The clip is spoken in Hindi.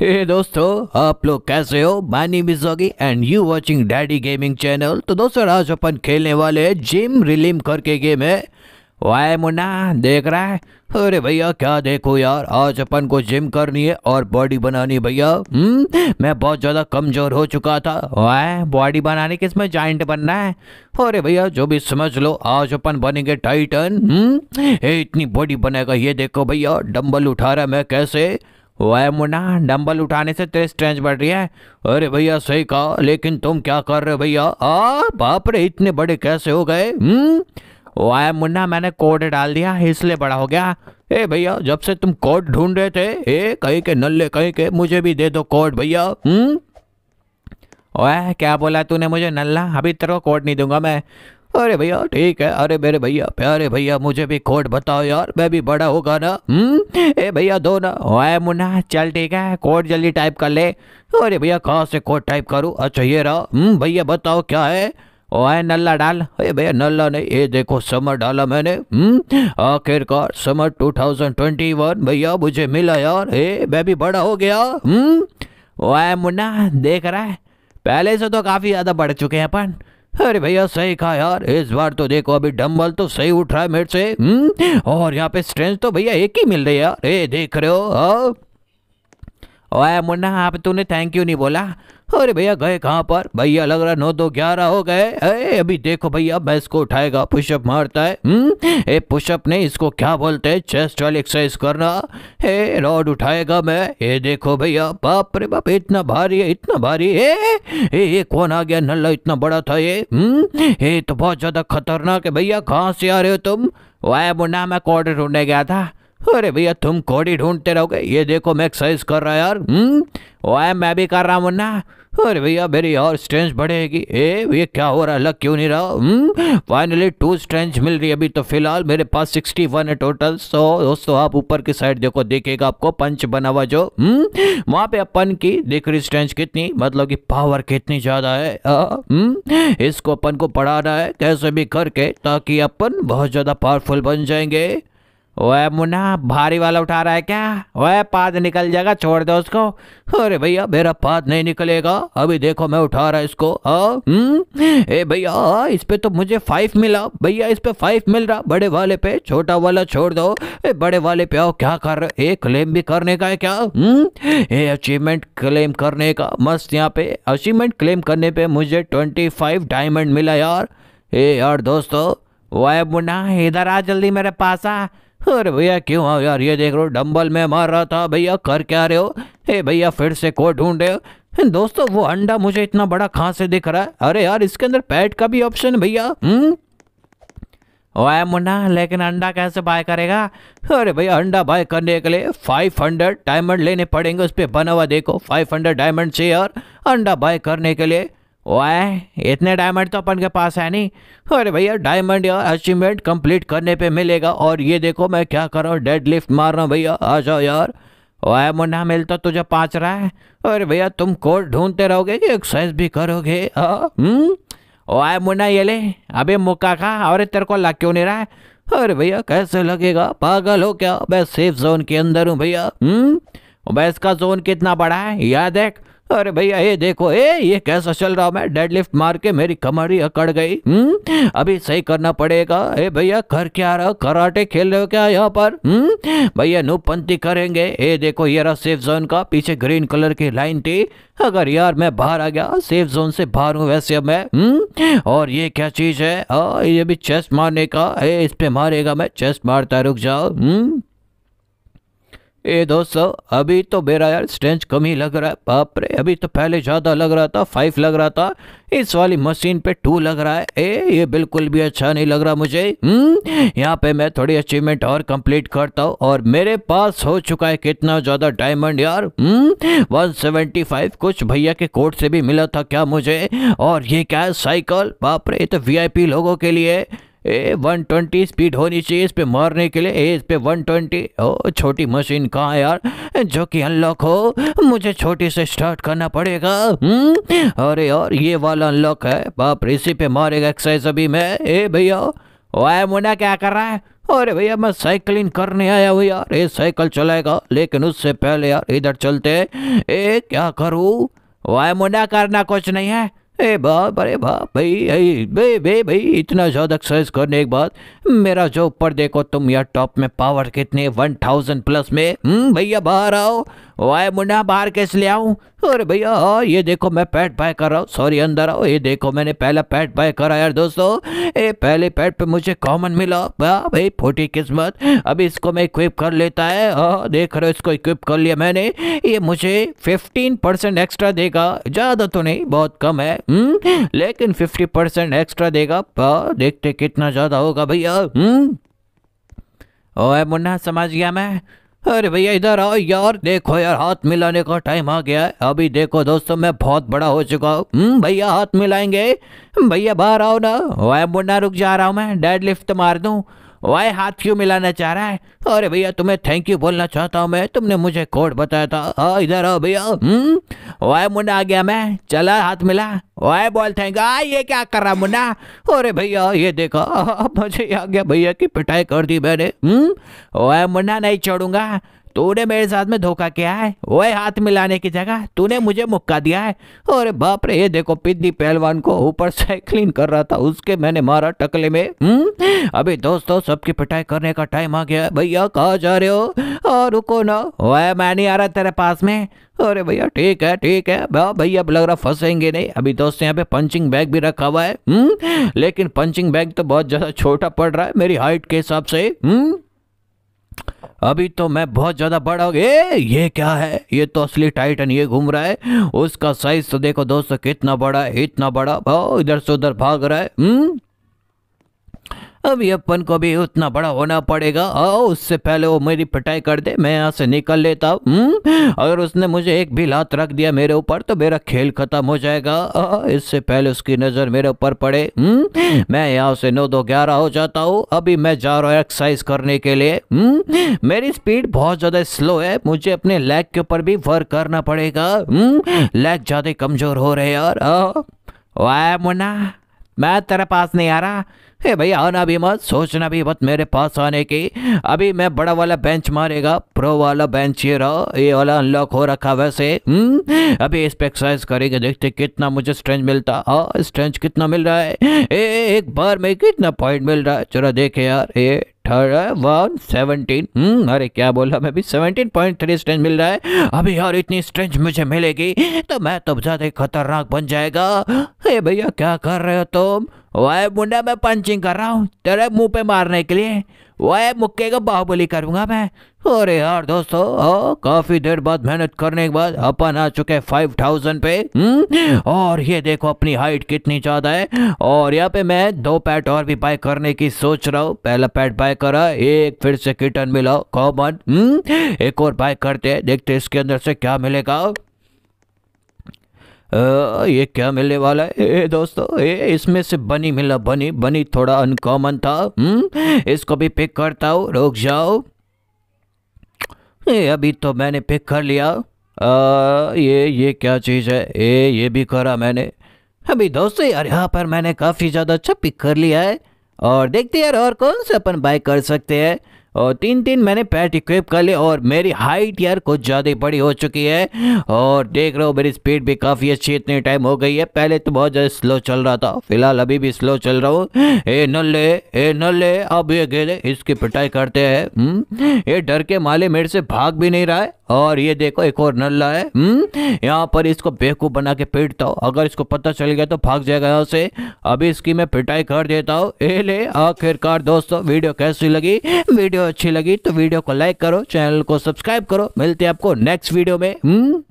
हे hey दोस्तों आप लोग कैसे हो my name and you watching Daddy Gaming channel तो दोस्तों आज अपन खेलने वाले हैं जिम रिलीम करके गेम है वाय मुन्ना देख रहा है अरे भैया क्या देखो यार आज अपन को जिम करनी है और बॉडी बनानी भैया हम्म, मैं बहुत ज़्यादा कमज़ोर हो चुका था वह बॉडी बनाने के इसमें जॉइंट बनना है अरे भैया जो भी समझ लो आज अपन बनेंगे टाइटन हम्म, ए, इतनी बॉडी बनेगा ये देखो भैया डम्बल उठा रहा मैं कैसे वह मुन्ना डंबल उठाने से तेरे स्ट्रेंथ बढ़ रही है अरे भैया सही कहा लेकिन तुम क्या कर रहे हो भैया आ बाप रे इतने बड़े कैसे हो गए वह हम्म? मुन्ना मैंने कोड डाल दिया इसलिए बड़ा हो गया ए भैया जब से तुम कोड ढूंढ रहे थे ए कहीं के नल्ले कहीं के मुझे भी दे दो कोड भैया हम्म? ओए क्या बोला तूने मुझे नल्ला अभी तेरे को कोड नहीं दूंगा मैं अरे भैया ठीक है अरे मेरे भैया प्यारे भैया मुझे भी कोड बताओ यार मैं भी बड़ा होगा ना हम्म ए भैया दो ना ओए मुन्ना चल ठीक है कोड जल्दी टाइप कर ले अरे भैया कहाँ से कोड टाइप करूँ अच्छा ये रहा हम्म भैया बताओ क्या है ओए नल्ला डाल अरे भैया नल्ला नहीं ये देखो समर डाला मैंने हम्म? आखिरकार समर 2021 भैया मुझे मिला यार ए मैं भी बड़ा हो गया हम्म ओए मुन्ना देख रहा है पहले से तो काफ़ी ज़्यादा बढ़ चुके हैं अपन अरे भैया सही कहा यार इस बार तो देखो अभी डम्बल तो सही उठ रहा है मेरे से हम्म और यहाँ पे स्ट्रेंथ तो भैया एक ही मिल रही है यार ए देख रहे हो मुन्ना आप तूने थैंक यू नहीं बोला अरे भैया गए कहाँ पर भैया लग रहा नौ दो ग्यारह हो गए अरे अभी देखो भैया मैं इसको उठाएगा पुशअप मारता है हम्म? ए पुशअप नहीं इसको क्या बोलते हैं चेस्ट वाली एक्सरसाइज करना हे रॉड उठाएगा मैं ये देखो भैया बाप रे बाप इतना भारी है इतना भारी है ए, ये कौन आ गया नल्ला इतना बड़ा था ये ये हम्म? तो बहुत ज्यादा खतरनाक है भैया कहाँ से आ रहे हो तुम वह मुन्ना मैं कॉर्डर ढूंढने गया था अरे भैया तुम कौड़ी ढूंढते रहोगे ये देखो मैं एक्सरसाइज कर रहा यार वाह हम्म? मैं भी कर रहा हूँ ना अरे भैया मेरी और स्ट्रेंथ बढ़ेगी ए ये क्या हो रहा है लग क्यों नहीं रहा फाइनली टू स्ट्रेंथ मिल रही है अभी तो फिलहाल मेरे पास सिक्सटी वन है टोटल सो दोस्तों आप ऊपर की साइड देखो देखेगा आपको पंच बना हुआ जो हम्म? वहाँ पे अपन की देख रही स्ट्रेंथ कितनी मतलब कि पावर कितनी ज़्यादा है आ, हम्म? इसको अपन को पढ़ाना है कैसे भी करके ताकि अपन बहुत ज़्यादा पावरफुल बन जाएंगे ओए मुन्ना भारी वाला उठा रहा है क्या ओए पाद निकल जाएगा छोड़ दो उसको अरे भैया मेरा पाद नहीं निकलेगा अभी देखो मैं उठा रहा इसको हाँ? हम्म? ए भैया इस पे तो मुझे फाइव मिला भैया इस पे फाइव मिल रहा बड़े वाले पे छोटा वाला छोड़ दो ए बड़े वाले पे आओ क्या कर रहे ए क्लेम भी करने का है क्या हम्म? ए अचीवमेंट क्लेम करने का मस्त यहाँ पे अचीवमेंट क्लेम करने पे मुझे ट्वेंटी फाइव डायमंड मिला यार ए यार दोस्तों वह मुन्ना इधर आ जल्दी मेरे पास आ अरे भैया क्यों आओ यार ये देख रहे हो डम्बल में मार रहा था भैया कर क्या रहे हो हे भैया फिर से को ढूंढ रहे हो दोस्तों वो अंडा मुझे इतना बड़ा कहाँ से दिख रहा है अरे यार इसके अंदर पैट का भी ऑप्शन है भैया हम्म? ओए मुन्ना लेकिन अंडा कैसे बाय करेगा अरे भैया अंडा बाय करने के लिए 500 डायमंड लेने पड़ेंगे उस पर बना हुआ देखो 500 डायमंड चाहिए और अंडा बाय करने के लिए ओए इतने डायमंड तो अपन के पास है नहीं अरे भैया डायमंड यार अचीवमेंट कंप्लीट करने पे मिलेगा और ये देखो मैं क्या कर रहा हूँ डेड लिफ्ट मार रहा हूँ भैया आ जाओ यार ओए मुन्ना मिल तो तुझे पाँच रहा है अरे भैया तुम कोर्ट ढूंढते रहोगे कि एक्सरसाइज भी करोगे हम्म? ओए मुन्ना ये ले अभी मुक्का खा और तेरे को लग क्यों नहीं रहा है अरे भैया कैसे लगेगा पागल हो क्या मैं सेफ जोन के अंदर हूँ भैया भैया हम्म? इसका जोन कितना बड़ा है याद है अरे भैया ये देखो ए ये कैसा चल रहा मैं डेडलिफ्ट मार के मेरी कमर अकड़ गई हम्म अभी सही करना पड़ेगा ए भैया कर क्या रहा कराटे खेल रहे हो क्या यहाँ पर हम्म भैया नूपंती करेंगे ए देखो ये रहा सेफ जोन का पीछे ग्रीन कलर की लाइन थी अगर यार मैं बाहर आ गया सेफ जोन से बाहर हूँ वैसे अब मैं हम्म और ये क्या चीज है आ, ये भी चेस्ट मारने का ए इस पे मारेगा मैं चेस्ट मारता रुक जाओ हम्म ए दोस्तों अभी तो मेरा यार स्ट्रेंच कम ही लग रहा है बाप रे अभी तो पहले ज़्यादा लग रहा था फाइव लग रहा था इस वाली मशीन पे टू लग रहा है ए ये बिल्कुल भी अच्छा नहीं लग रहा मुझे हम्म, यहाँ पे मैं थोड़ी अचीवमेंट और कंप्लीट करता हूँ और मेरे पास हो चुका है कितना ज़्यादा डायमंड यार वन सेवेंटी फाइव कुछ भैया के कोर्ट से भी मिला था क्या मुझे और ये क्या है साइकिल बाप रे तो वी लोगों के लिए ए 120 स्पीड होनी चाहिए इस पे मारने के लिए ए इस पे ट्वेंटी ओ छोटी मशीन कहाँ है यार जो कि अनलॉक हो मुझे छोटी से स्टार्ट करना पड़ेगा हम्म? अरे यार ये वाला अनलॉक है बाप इसी पे मारेगा एक्सरसाइज अभी मैं ए भैया वाय मुना क्या कर रहा है अरे भैया मैं साइकिलिंग करने आया हूँ यार ये साइकिल चलाएगा लेकिन उससे पहले यार इधर चलते ए क्या करूँ वाय मुना करना कुछ नहीं है ए बाप अरे बाप भाई बे बे भाई इतना ज़्यादा एक्सरसाइज करने के बाद मेरा जो ऊपर देखो तुम यार टॉप में पावर कितनी वन थाउजेंड प्लस में हम्म, भैया बाहर आओ वाय मुन्ना बाहर कैसे ले आऊँ अरे भैया ये देखो मैं पैट बाय कर रहा हूँ सॉरी अंदर आओ ये देखो मैंने पहला पैट बाय करा यार दोस्तों ये पहले पैट पे मुझे कॉमन मिला वाह भाई फोटी किस्मत अभी इसको मैं इक्विप कर लेता है आ, हाँ, देख रहे हो इसको इक्विप कर लिया मैंने ये मुझे फिफ्टीन परसेंट एक्स्ट्रा देगा ज़्यादा तो नहीं बहुत कम है हुँ? हम्म, लेकिन फिफ्टी परसेंट एक्स्ट्रा देगा हाँ, देखते कितना ज़्यादा होगा भैया हम्म। ओए मुन्ना समझ गया मैं अरे भैया इधर आओ यार देखो यार हाथ मिलाने का टाइम आ गया है अभी देखो दोस्तों मैं बहुत बड़ा हो चुका हूँ हम्म, भैया हाथ मिलाएंगे भैया बाहर आओ ना वह मुन्ना रुक जा रहा हूँ मैं डेड लिफ्ट मार दूँ वह हाथ क्यों मिलाना चाह रहा है अरे भैया तुम्हें थैंक यू बोलना चाहता हूँ मैं तुमने मुझे कोड बताया था आ, हाँ, इधर आओ भैया हम्म? वह मुंडा आ गया मैं चला हाथ मिला वह बोल थैंक ये क्या कर रहा मुंडा अरे भैया ये देखो मुझे आ गया भैया की पिटाई कर दी मैंने हम्म? वह मुंडा नहीं छोड़ूंगा तूने मेरे साथ में धोखा किया है वो हाथ मिलाने की जगह तूने मुझे मुक्का दिया है अरे बाप रे ये देखो पिद्दी पहलवान को ऊपर से क्लीन कर रहा था उसके मैंने मारा टकले में हम्म अभी दोस्तों सबकी पिटाई करने का टाइम आ गया भैया कहा जा रहे हो और रुको ना वह मैं नहीं आ रहा तेरे पास में अरे भैया ठीक है ठीक है भैया अब लग रहा फंसेंगे नहीं अभी दोस्त यहाँ पे पंचिंग बैग भी रखा हुआ है हम्म लेकिन पंचिंग बैग तो बहुत ज्यादा छोटा पड़ रहा है मेरी हाइट के हिसाब से हम्म अभी तो मैं बहुत ज्यादा बड़ा हो गया ये क्या है ये तो असली टाइटन ये घूम रहा है उसका साइज तो देखो दोस्तों कितना बड़ा है इतना बड़ा इधर से उधर भाग रहा है हम्म अभी अपन को भी उतना बड़ा होना पड़ेगा आओ उससे पहले वो मेरी पिटाई कर दे मैं यहाँ से निकल लेता हूँ हम्म? अगर उसने मुझे एक भी लात रख दिया मेरे ऊपर तो मेरा खेल खत्म हो जाएगा इससे पहले उसकी नज़र मेरे ऊपर पड़े हुँ? हम्म? मैं यहाँ से नौ दो ग्यारह हो जाता हूँ अभी मैं जा रहा हूँ एक्सरसाइज करने के लिए हुँ? हम्म? मेरी स्पीड बहुत ज़्यादा स्लो है मुझे अपने लेग के ऊपर भी वर्क करना पड़ेगा लेग ज़्यादा कमज़ोर हो रहे यार वाह मुन्ना मैं तेरे पास नहीं आ रहा हे भाई आना भी मत सोचना भी मत मेरे पास आने की अभी मैं बड़ा वाला बेंच मारेगा प्रो वाला बेंच ये रहा ये वाला अनलॉक हो रखा वैसे हम्म अभी इस पर एक्सरसाइज करेंगे देखते कितना मुझे स्ट्रेंच मिलता हाँ स्ट्रेंज कितना मिल रहा है ए, एक बार में कितना पॉइंट मिल रहा है चलो देखे यार ये वन सेवनटीन हम्म? अरे क्या बोला मैं अभी सेवनटीन पॉइंट थ्री स्ट्रेंज मिल रहा है अभी यार इतनी स्ट्रेंज मुझे मिलेगी तो मैं तो ज़्यादा खतरनाक बन जाएगा हे भैया क्या कर रहे हो तुम तो? वह मुंडा मैं पंचिंग कर रहा हूँ तेरे मुंह पे मारने के लिए वह मुक्के का बाहुबली करूंगा मैं अरे यार दोस्तों ओ, काफी देर बाद मेहनत करने के बाद अपन आ चुके फाइव थाउजेंड पे हुँ? हम्म? और ये देखो अपनी हाइट कितनी ज़्यादा है और यहाँ पे मैं दो पैट और भी बाय करने की सोच रहा हूँ पहला पैट बाय करा एक फिर से किटन मिला कॉमन हम्म? एक और बाय करते देखते इसके अंदर से क्या मिलेगा ये क्या मिलने वाला है ए, दोस्तों ए, इसमें से बनी मिला बनी बनी थोड़ा अनकॉमन था हम्म इसको भी पिक करता हूँ रुक जाओ ए, अभी तो मैंने पिक कर लिया आ, ये ये क्या चीज़ है ए ये भी करा मैंने अभी दोस्तों यार यहाँ पर मैंने काफ़ी ज़्यादा अच्छा पिक कर लिया है और देखते यार और कौन से अपन बाय कर सकते हैं और तीन तीन मैंने पैट इक्विप कर लिया और मेरी हाइट यार कुछ ज़्यादा बड़ी हो चुकी है और देख रहा हो मेरी स्पीड भी काफ़ी अच्छी इतनी टाइम हो गई है पहले तो बहुत ज़्यादा स्लो चल रहा था फिलहाल अभी भी स्लो चल रहा हूँ ए नल्ले ए नल्ले अब ये गेले इसकी पिटाई करते हैं हम्म, ये डर के माले मेरे से भाग भी नहीं रहा है और ये देखो एक और नल्ला है हम्म? यहाँ पर इसको बेवकूफ बना के पीटता हूँ अगर इसको पता चल गया तो भाग जाएगा यहाँ से अभी इसकी मैं पिटाई कर देता हूँ ए ले आखिरकार दोस्तों वीडियो कैसी लगी वीडियो अच्छी लगी तो वीडियो को लाइक करो चैनल को सब्सक्राइब करो मिलते हैं आपको नेक्स्ट वीडियो में हम्म